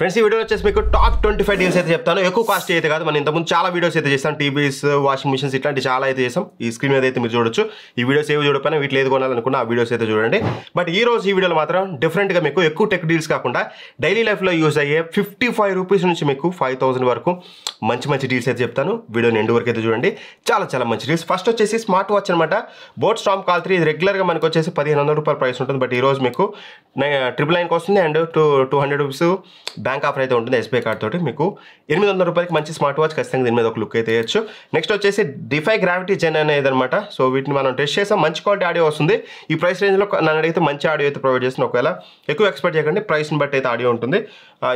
friends ఈ video వచ్చేసి మీకు టాప్ ట్వంటీ ఫైవ్ డీల్స్ అయితే చెప్తాను ఎక్కువ కాస్ట్ అయితే కాదు మనం ఇంతకుముందు చాలా వీడియోస్ అయితే చేస్తాం టీవీస్ వాషింగ్ మిషన్స్ ఇట్లాంటి చాలా అయితే చేస్తాం ఈ స్క్రీన్ మీద అయితే మీరు చూడొచ్చు ఈ వీడియోస్ ఏవి చూడపోయినా వీటిలో ఏది కొనాలనుకున్నా ఆ వీడియోస్ అయితే చూడండి బట్ ఈ రోజు ఈ వీడియోలో మాత్రం డిఫరెంట్గా మీకు ఎక్కువ టెక్ డీల్స్ కాకుండా డైలీ లైఫ్లో యూస్ అయ్యే ఫిఫ్టీ ఫైవ్ రూపీస్ నుంచి మీకు ఫైవ్ థౌసండ్ వరకు మంచి మంచి డీల్స్ అయితే చెప్తాను వీడియోని ఎండు వరకు అయితే చూడండి చాలా చాలా మంచి డీల్స్ ఫస్ట్ వచ్చేసి స్మార్ట్ వాచ్ అనమాట బోట్ స్టామ్ కాల్ త్రీ ఇది రెగ్యులర్గా మనకు వచ్చేసి పదిహేను వందల రూపాయల ప్రైస్ ఉంటుంది బట్ ఈ రోజు మీకు ట్రిపుల్ నైన్కి వస్తుంది and two two hundred rupees bank offer అయితే ఉంటుంది ఎస్బీఐ కార్డ్ తోటి మీకు ఎనిమిది వందల రూపాయలకి మంచి స్మార్ట్ వాచ్ ఖచ్చితంగా దీని మీద ఒక లుక్ అయితే వేయచ్చు నెక్స్ట్ వచ్చేసి డిఫై గ్రావిటీ జెన్ అనేది అనమాట సో వీటిని మనం టెస్ట్ చేసాం మంచి క్వాలిటీ ఆడియో వస్తుంది ఈ ప్రైస్ రేంజ్లో నన్ను అడిగితే మంచి ఆడియో అయితే ప్రొవైడ్ చేసిన ఒకవేళ ఎక్కువ ఎక్స్పెక్ట్ చేయకండి ప్రైస్ని బట్టి అయితే ఆడియో ఉంటుంది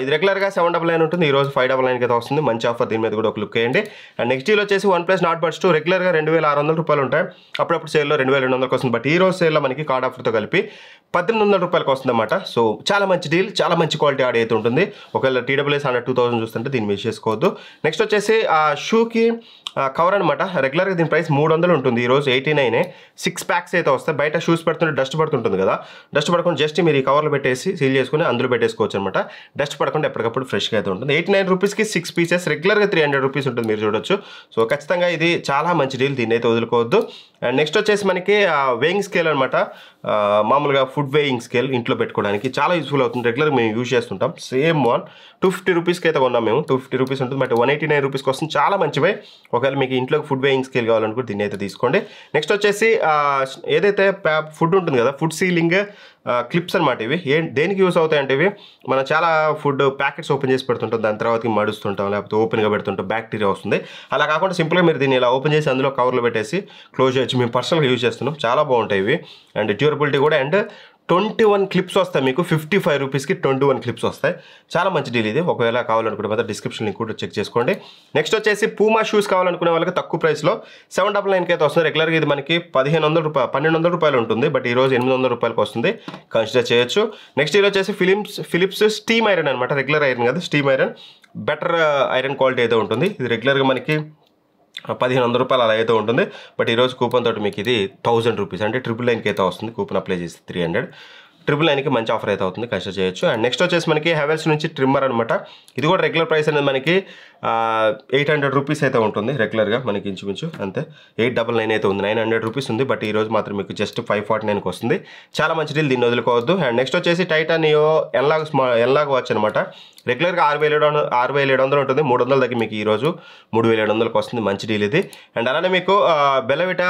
ఇది రెగ్యులర్గా సెవెన్ డబల్ నైన్ ఉంటుంది ఈ రోజు ఫైవ్ డబల్ నైన్కి అయితే వస్తుంది మంచి ఆఫర్ దీని మీద కూడా ఒక లుక్ వేయండి అండ్ నెక్స్ట్ ఇయర్ వచ్చేసి OnePlus Nord buds two రెగ్యులర్గా రెండు వేల ఆరు వందల రూపాయలు ఉంటాయి అప్పుడప్పుడు సేల్లో రెండు వేల రెండు వందలకి వస్తుంది బట్ ఈ రోజు సేల్లో మనకి కార్డ్ ఆఫర్తో కలిపి పద్దెనిమిది వందల రూపాయలకు వస్తుందన్నమాట సో చాలా మంచి డీల్ చాలా మంచి క్వాలిటీ ఆడియో అయితే ఉంటుంది ఒకవేళ టీడబ్ల్యూఎస్ హండ్రెడ్ టూ థౌసండ్ చూస్తుంటే దీన్ని మిస్ చేసుకోవద్దు నెక్స్ట్ వచ్చేసి ఆ షూకి కవర్ అనమాట రెగ్యులర్గా దీని ప్రైస్ మూడు వందలు ఉంటుంది ఈరోజు ఎయిటీ నైనే సిక్స్ ప్యాక్స్ అయితే వస్తాయి బయట షూస్ పెడుతుంటే డస్ట్ పడుతుంటుంది కదా డస్ట్ పడకుండా జస్ట్ మీరు ఈ కవర్లో పెట్టేసి సీల్ చేసుకుని అందులో పెట్టేసుకోవచ్చు అనమాట డస్ట్ పడకుండా ఎప్పటికప్పుడు ఫ్రెష్గా అయితే ఉంటుంది ఎయిటీ నైన్ రూపీస్కి సిక్స్ పీసెస్ రెగ్యులర్గా త్రీ హండ్రెడ్ రూపీస్ ఉంటుంది మీరు చూడొచ్చు సో ఖచ్చితంగా ఇది చాలా మంచి డీల్ దీన్ని అయితే వదులుకోవద్దు అండ్ నెక్స్ట్ వచ్చేసి మనకి వేయింగ్ స్కేల్ అనమాట మామూలుగా ఫుడ్ వేయింగ్ స్కేల్ ఇంట్లో పెట్టుకోవడానికి చాలా యూస్ఫుల్ అవుతుంది రెగ్యులర్ మేము యూజ్ చేస్తుంటాం సేమ్ వన్ టూ ఫిఫ్టీ రూపీస్కి అయితే కొన్నాం మేము టూ ఫిఫ్టీ రూపీస్ ఉంటుంది but one eighty nine rupees కోసం చాలా మంచివే ఒకవేళ మీకు ఇంట్లో ఫుడ్ వేయింగ్ స్కేల్ కావాలనుకుంటే దీన్ని అయితే తీసుకోండి నెక్స్ట్ వచ్చేసి ఏదైతే ఫుడ్ ఉంటుంది కదా ఫుడ్ సీలింగ్ క్లిప్స్ అనమాట ఇవి ఏ దేనికి యూస్ అవుతాయంటే ఇవి మనం చాలా ఫుడ్ ప్యాకెట్స్ ఓపెన్ చేసి పెడుతుంటాం దాని తర్వాత మడుస్తుంటాం లేకపోతే ఓపెన్గా పెడుతుంటాం బ్యాక్టీరియా వస్తుంది అలా కాకుండా సింపుల్గా మీరు దీన్ని ఇలా ఓపెన్ చేసి అందులో కవర్లో పెట్టేసి క్లోజ్ చేయొచ్చు మేము పర్సనల్గా యూజ్ చేస్తున్నాం చాలా బాగుంటాయి ఇవి అండ్ డ్యూరబిలిటీ కూడా అండ్ ట్వంటీ వన్ క్లిప్స్ వస్తాయి మీకు ఫిఫ్టీ ఫైవ్ రూపీస్కి ట్వంటీ వన్ క్లిప్స్ వస్తాయి చాలా మంచి డీల్ ఇది ఒకవేళ కావాలనుకుంటే మాత్రం డిస్క్రిప్షన్ లింక్ కూడా చెక్ చేసుకోండి నెక్స్ట్ వచ్చేసి పూమా షూస్ కావాలనుకునే వాళ్ళకి తక్కువ ప్రైస్లో సెవెన్ డబల్ నైన్కి అయితే వస్తుంది రెగ్యులర్గా ఇది మనకి పదిహేను వందల రూపాయలు పన్నెండు వందల రూపాయలు ఉంటుంది బట్ ఈ రోజు ఎనిమిది వందల రూపాయలకి వస్తుంది కన్సిడర్ చేయొచ్చు నెక్స్ట్ ఇది వచ్చేసి ఫిలిమ్స్ ఫిలిప్స్ స్టీమ్ ఐరన్ అనమాట రెగ్యులర్ ఐరన్ కాదు steam iron better iron quality అయితే ఉంటుంది ఇది రెగ్యులర్గా మనకి పదిహేను వందల రూపాయలు అలా అయితే ఉంటుంది బట్ ఈరోజు కూపన్ తోటి మీకు ఇది థౌసండ్ రూపీస్ అంటే ట్రిపుల్ నైన్కి అయితే వస్తుంది కూపన్ అప్లై చేస్తే త్రీ హండ్రెడ్ ట్రిపుల్ నైన్కి మంచి ఆఫర్ అయితే అవుతుంది కన్సిడర్ చేయొచ్చు అండ్ నెక్స్ట్ వచ్చేసి మనకి హెవెల్స్ నుంచి ట్రిమ్మర్ అనమాట ఇది కూడా రెగ్యులర్ ప్రైస్ అనేది మనకి ఎయిట్ హండ్రెడ్ రూపీస్ అయితే ఉంటుంది రెగ్యులర్గా మనకి ఇంచుమించు అంతే ఎయిట్ డబల్ నైన్ అయితే ఉంది నైన్ హండ్రెడ్ రూపీస్ ఉంది బట్ ఈ రోజు మాత్రం మీకు జస్ట్ ఫైవ్ ఫార్టీ నైన్కి వస్తుంది చాలా మంచి డీల్ దీన్ని వదులుకోవద్దు అండ్ నెక్స్ట్ వచ్చేసి టైటానియో ఎన్లాగ్ స్మా ఎన్లాగ్ వాచ్ అనమాట రెగ్యులర్గా ఆరు వేల ఏడు ఆరు వేల ఏడు వందలు ఉంటుంది మూడు వందల దగ్గర మీకు ఈరోజు మూడు వేల ఏడు వందలకు వస్తుంది మంచి డీల్ ఇది అండ్ అలానే మీకు బెలవిటా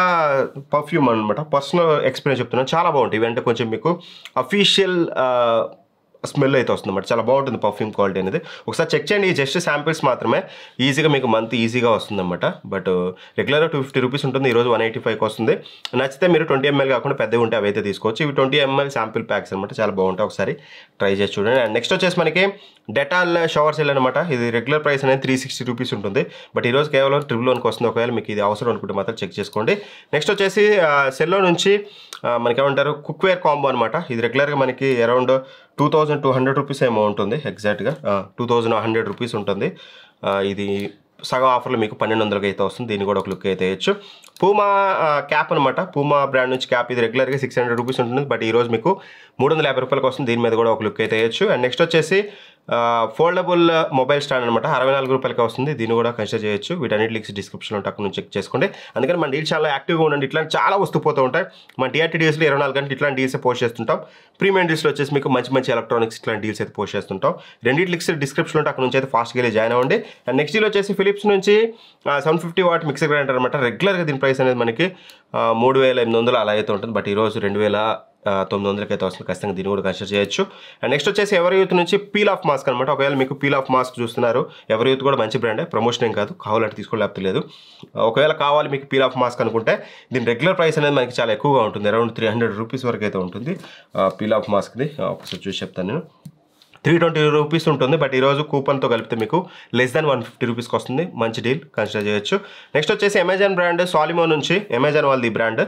పర్ఫ్యూమ్ అనమాట పర్సనల్ ఎక్స్పీరియన్స్ చెప్తున్నాను చాలా బాగుంటుంది అంటే కొంచెం మీకు అఫీషియల్ స్మెల్ uh, అయితే వస్తుంది అన్నమాట చాలా బాగుంటుంది పర్ఫ్యూమ్ క్వాలిటీ అనేది ఒకసారి చెక్ చేయండి జస్ట్ శాంపిల్స్ మాత్రమే ఈజీగా మీకు మంత్ ఈజీగా వస్తుందన్నమాట బట్ రెగ్యులర్గా టూ ఫిఫ్టీ రూపీస్ ఉంటుంది ఈరోజు వన్ ఎయిటీ ఫైవ్కి వస్తుంది నచ్చితే మీరు ట్వంటీ ఎంఎల్ కాకుండా పెద్దగా ఉంటే అవైతే తీసుకోవచ్చు ఇవి ట్వంటీ ఎంఎల్ శాంపిల్ ప్యాక్స్ అనమాట చాలా బాగుంటాయి ఒకసారి ట్రై చేసి చూడండి అండ్ నెక్స్ట్ వచ్చేసి మనకి డెటాల్ షవర్ సెల్ అనమాట ఇది రెగ్యులర్ ప్రైస్ అనేది త్రీ సిక్స్టీ రూపీస్ ఉంటుంది బట్ ఈరోజు కేవలం ట్రిబుల్ వన్కి వస్తుంది ఒకవేళ మీకు ఇది అవసరం అనుకుంటే మాత్రం చెక్ చేసుకోండి నెక్స్ట్ వచ్చేసి సెల్లో నుంచి మనకి ఏమంటారు కుక్వేర్ కాంబో అనమాట ఇది రెగ్యులర్గా మనకి around two thousand two hundred rupees ఏమో ఉంటుంది ఎగ్జాక్ట్గా టూ థౌజండ్ హండ్రెడ్ రూపీస్ ఉంటుంది ఇది సగం ఆఫర్లో మీకు పన్నెండు వందలకి అయితే వస్తుంది దీన్ని కూడా ఒక లుక్ అయితే వేయచ్చు పూమా క్యాప్ అనమాట పూమా బ్రాండ్ నుంచి క్యాప్ ఇది రెగ్యులర్గా సిక్స్ హండ్రెడ్ రూపీస్ ఉంటుంది బట్ ఈరోజు మీకు మూడు వందల యాభై రూపాయలకి వస్తుంది దీని మీద కూడా ఒక లుక్ అయితే వేయచ్చు అండ్ నెక్స్ట్ వచ్చేసి ఫోల్డబుల్ మొబైల్ స్టాండ్ అనమాట అరవై నాలుగు రూపాయలకి వస్తుంది దీన్ని కూడా కన్సిడర్ చేయొచ్చు వీటన్నిటి లింక్స్ డిస్క్రిప్షన్ ఉంటే అక్కడ నుంచి చెక్ చేసుకోండి అందుకని మన డీల్స్ చాలా యాక్టివ్గా ఉండండి ఇట్లాంటి చాలా వస్తూ పోతూ ఉంటాయి మన డిఆర్టీ డీల్స్లో ఇరవై నాలుగు గంటలు ఇట్లాంటి డీల్స్ పోస్ట్ చేస్తుంటాం ప్రీమియం డీల్స్లో వచ్చేసి మీకు మంచి మంచి ఎలక్ట్రానిక్స్ ఇట్లాంటి డీల్స్ అయితే పోస్ట్ చేస్తుంటాం రెండింటి లింక్స్ డిస్క్రిప్షన్ ఉంటే అక్కడ నుంచి అయితే ఫాస్ట్గా జాయిన్ అవ్వండి అండ్ నెక్స్ట్ డీల్ వచ్చేసి ఫిలిప్స్ నుంచి seven fifty watt mixer grinder అనమాట రెగ్యులర్గా దీని ప్రైస్ అనేది మనకి మూడు వేల ఎనిమిది వందలు అలా అయితే ఉంటుంది బట్ ఈరోజు రెండు వేల తొమ్మిది వందలకి అయితే వస్తుంది ఖచ్చితంగా దీన్ని కూడా కన్సిడర్ చేయొచ్చు అండ్ నెక్స్ట్ వచ్చేసి ఎవరి యూత్ నుంచి పీల్ ఆఫ్ మాస్క్ అనమాట ఒకవేళ మీకు పీల్ ఆఫ్ మాస్క్ చూస్తున్నారు ఎవరి యూత్ కూడా మంచి బ్రాండే ప్రమోషన్ ఏం కాదు కావాలంటే లేదు ఒకవేళ కావాలి మీకు పీల్ ఆఫ్ మాస్క్ అనుకుంటే దీని రెగ్యులర్ ప్రైస్ అనేది మనకి చాలా ఎక్కువగా ఉంటుంది అరౌండ్ త్రీ హండ్రెడ్ రూపీస్ వరకు అయితే ఉంటుంది పీల్ ఆఫ్ మాస్క్ది ఒకసారి చూసి చెప్తాను నేను త్రీ ట్వంటీ రూపీస్ ఉంటుంది బట్ ఈరోజు కూపన్తో కలిపితే మీకు లెస్ దాన్ వన్ ఫిఫ్టీ రూపీస్కి వస్తుంది మంచి డీల్ కన్సిడర్ చేయొచ్చు నెక్స్ట్ వచ్చేసి అమెజాన్ బ్రాండ్ సాలిమో నుంచి అమెజాన్ వాళ్ళది బ్రాండ్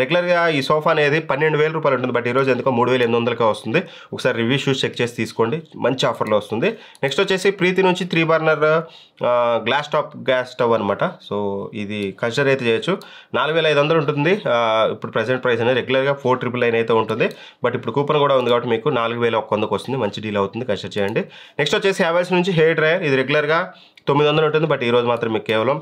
రెగ్యులర్గా ఈ సోఫా అనేది పన్నెండు వేల రూపాయలు ఉంటుంది బట్ ఈరోజు ఎందుకో మూడు వేల ఎనిమిది వందలకి వస్తుంది ఒకసారి రివ్యూ షూస్ చెక్ చేసి తీసుకోండి మంచి ఆఫర్లో వస్తుంది నెక్స్ట్ వచ్చేసి ప్రీతి నుంచి three burner glass top gas stove అనమాట సో ఇది కన్సిడర్ అయితే చేయొచ్చు నాలుగు వేల ఐదు వందలు ఉంటుంది ఇప్పుడు ప్రజెంట్ ప్రైస్ అనేది రెగ్యులర్గా ఫోర్ ట్రిపుల్ అయితే ఉంటుంది బట్ ఇప్పుడు కూపన్ కూడా ఉంది కాబట్టి మీకు నాలుగు వేల వస్తుంది మంచి డీల్ అవుతుంది అవుతుంది కన్సిడర్ చేయండి నెక్స్ట్ వచ్చేసి హ్యావెల్స్ నుంచి హెయిర్ డ్రయర్ ఇది రెగ్యులర్గా తొమ్మిది వందలు ఉంటుంది బట్ ఈరోజు మాత్రం మీకు కేవలం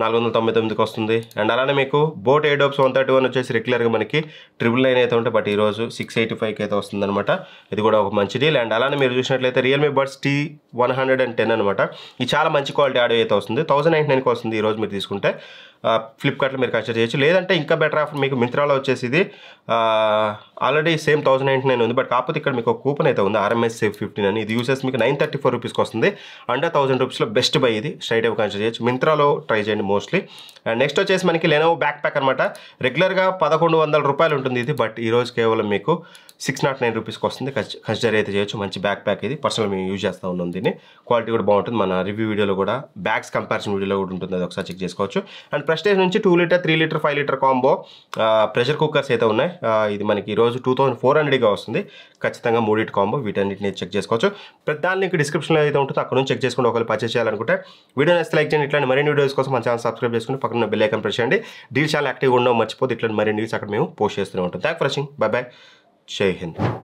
నాలుగు వందల తొంభై తొమ్మిదికి వస్తుంది అండ్ అలానే మీకు boat Airdopes one thirty one వచ్చేసి రెగ్యులర్గా మనకి ట్రిపుల్ నైన్ అయితే ఉంటే బట్ ఈరోజు సిక్స్ ఎయిటీ ఫైవ్కి అయితే వస్తుందన్నమాట ఇది కూడా ఒక మంచి డీల్ అండ్ అలానే మీరు చూసినట్లయితే Realme buds T one hundred and ten అనమాట ఇది చాలా మంచి క్వాలిటీ ఆడియో అయితే వస్తుంది థౌసండ్ నైంటీ నైన్కి వస్తుంది ఈరోజు మీరు తీసుకుంటే ఫ్లిప్కార్ట్లో మీరు కన్సిడర్ చేయొచ్చు లేదంటే ఇంకా బెటర్ ఆఫర్ మీకు మింత్రాలో వచ్చేసి ఇది already same thousand ninety nine ఉంది బట్ కాకపోతే ఇక్కడ మీకు కూపన్ అయితే ఉంది ఆర్ఎంఎస్ సేవ్ ఫిఫ్టీన్ అని ఇది యూసెస్ మీకు నైన్ థర్టీ ఫోర్ రూపీస్కి వస్తుంది అండర్ థౌసండ్ రూపీస్లో బెస్ట్ బై ఇది స్ట్రైట్ అవి కన్సిడర్ చేయొచ్చు మింత్రాలో ట్రై చేయండి మోస్ట్లీ అండ్ నెక్స్ట్ వచ్చేసి మనకి లెనోవో బ్యాక్ ప్యాక్ అనమాట రెగ్యులర్గా పదకొండు వందల రూపాయలు ఉంటుంది ఇది బట్ ఈరోజు కేవలం మీకు సిక్స్ నాట్ నైన్ రూపీస్కి వస్తుంది కన్సిడర్ అయితే చేయొచ్చు మంచి బ్యాక్ ప్యాక్ ఇది పర్సనల్ మేము యూజ్ చేస్తూ ఉన్నాం దీన్ని క్వాలిటీ కూడా బాగుంటుంది మన రివ్యూ వీడియోలో కూడా బ్యాగ్స్ కంపారిజన్ వీడియోలో కూడా ఉంటుంది అది ఒకసారి చెక్ చేసుకోవచ్చు అండ్ ప్రెస్టేజ్ నుంచి two litre three litre five litre combo pressure cookers అయితే ఉన్నాయి ఇది మనకి ఈరోజు టూ థౌసండ్ ఫోర్ హండ్రెడ్గా వస్తుంది ఖచ్చితంగా మూడింటి కాంబో వీటన్నిటిని చెక్ చేసుకోవచ్చు ప్రతి దాని లింక్ డిస్క్రిప్షన్లో అయితే ఉంటుందో అక్కడ నుంచి చెక్ చేసుకుంటే ఒకవేళ పర్చేస్ చేయాలనుకుంటే వీడియో నెక్స్ట్ లైక్ చేయండి ఇట్లాంటి మరిన్ని వీడియోస్ కోసం మన ఛానల్ సబ్స్క్రైబ్ చేసుకుని పక్కన బెల్ ఐకన్ ప్రెస్ చేయండి డీల్ చాలా యాక్టివ్గా ఉండవు మర్చిపోతే ఇట్లా మరిన్ని న్యూస్ అక్కడ మేము పోస్ట్ చేస్తూనే ఉంటాం thank for watching bye bye Jai Hind